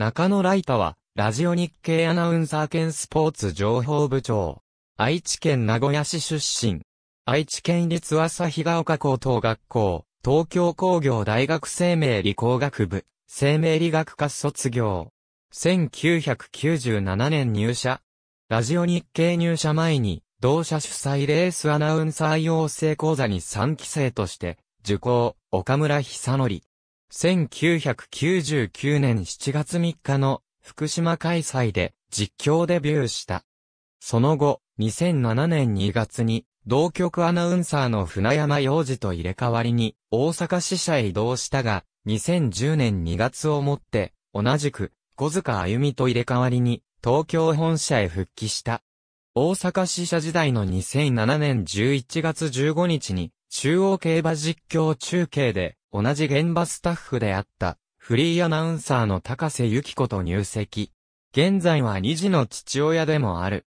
中野ライタは、ラジオ日経アナウンサー兼スポーツ情報部長。愛知県名古屋市出身。愛知県立日が丘高等学校、東京工業大学生命理工学部、生命理学科卒業。1997年入社。ラジオ日経入社前に、同社主催レースアナウンサー養成講座に3期生として、受講、岡村久則。1999年7月3日の福島開催で実況デビューした。その後、2007年2月に同局アナウンサーの船山洋次と入れ替わりに大阪支社へ移動したが、2010年2月をもって同じく小塚歩美と入れ替わりに東京本社へ復帰した。大阪支社時代の2007年11月15日に中央競馬実況中継で、同じ現場スタッフであった、フリーアナウンサーの高瀬由紀子と入籍。現在は二児の父親でもある。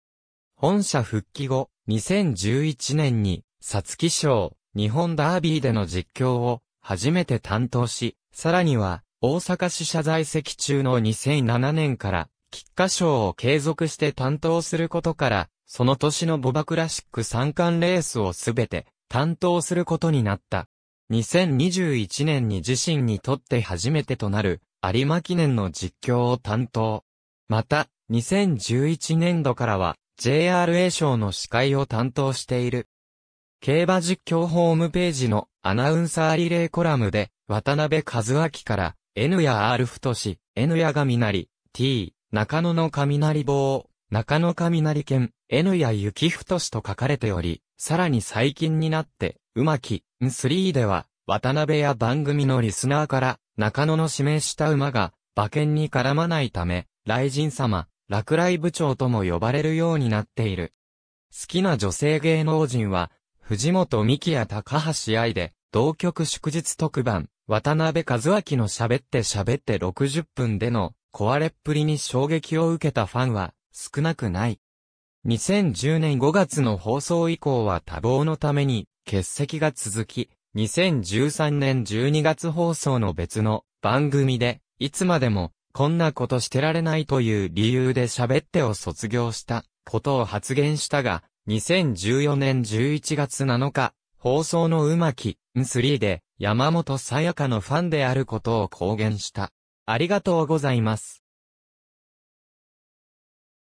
本社復帰後、2011年に、サツキ賞、日本ダービーでの実況を、初めて担当し、さらには、大阪市社在籍中の2007年から、菊花賞を継続して担当することから、その年のボバクラシック三冠レースをすべて、担当することになった。2021年に自身にとって初めてとなる有馬記念の実況を担当。また、2011年度からは JRA 賞の司会を担当している。競馬実況ホームページのアナウンサーリレーコラムで、渡辺和明から、N や R 太し、N やがみなり T、中野の雷棒、中野雷県、N や雪太しと書かれており、さらに最近になって、うまき、ん3では、渡辺や番組のリスナーから、中野の指名した馬が、馬券に絡まないため、雷神様、落雷部長とも呼ばれるようになっている。好きな女性芸能人は、藤本美希や高橋愛で、同局祝日特番、渡辺和明の喋って喋って60分での、壊れっぷりに衝撃を受けたファンは、少なくない。2010年5月の放送以降は多忙のために欠席が続き、2013年12月放送の別の番組で、いつまでもこんなことしてられないという理由で喋ってを卒業したことを発言したが、2014年11月7日、放送のうまき、3で、山本さやかのファンであることを公言した。ありがとうございます。